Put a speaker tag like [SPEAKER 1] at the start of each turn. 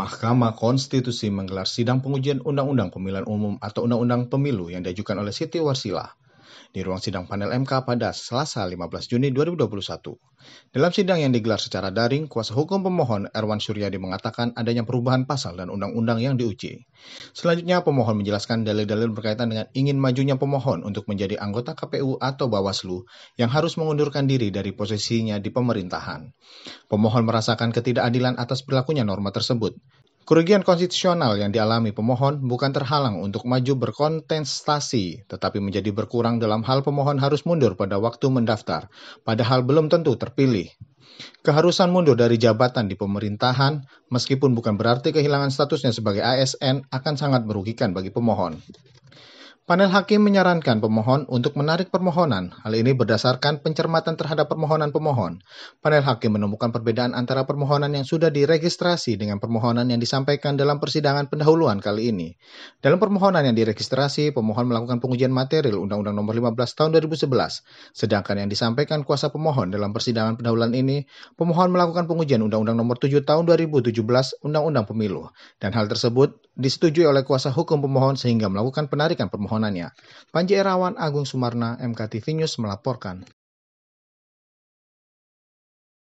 [SPEAKER 1] Mahkamah Konstitusi menggelar sidang pengujian Undang-Undang Pemilihan Umum atau Undang-Undang Pemilu yang diajukan oleh Siti Warsilah di ruang sidang panel MK pada Selasa 15 Juni 2021. Dalam sidang yang digelar secara daring, kuasa hukum pemohon Erwan Suryadi mengatakan adanya perubahan pasal dan undang-undang yang diuji. Selanjutnya, pemohon menjelaskan dalil-dalil berkaitan dengan ingin majunya pemohon untuk menjadi anggota KPU atau Bawaslu yang harus mengundurkan diri dari posisinya di pemerintahan. Pemohon merasakan ketidakadilan atas berlakunya norma tersebut. Kerugian konstitusional yang dialami pemohon bukan terhalang untuk maju berkontestasi, tetapi menjadi berkurang dalam hal pemohon harus mundur pada waktu mendaftar, padahal belum tentu terpilih. Keharusan mundur dari jabatan di pemerintahan, meskipun bukan berarti kehilangan statusnya sebagai ASN, akan sangat merugikan bagi pemohon. Panel hakim menyarankan pemohon untuk menarik permohonan. Hal ini berdasarkan pencermatan terhadap permohonan pemohon. Panel hakim menemukan perbedaan antara permohonan yang sudah diregistrasi dengan permohonan yang disampaikan dalam persidangan pendahuluan kali ini. Dalam permohonan yang diregistrasi, pemohon melakukan pengujian material Undang-Undang Nomor 15 Tahun 2011. Sedangkan yang disampaikan kuasa pemohon dalam persidangan pendahuluan ini, pemohon melakukan pengujian Undang-Undang Nomor 7 Tahun 2017 Undang-Undang Pemilu. Dan hal tersebut disetujui oleh kuasa hukum pemohon sehingga melakukan penarikan permohonannya. Panji Erawan, Agung Sumarna, MKTV News melaporkan.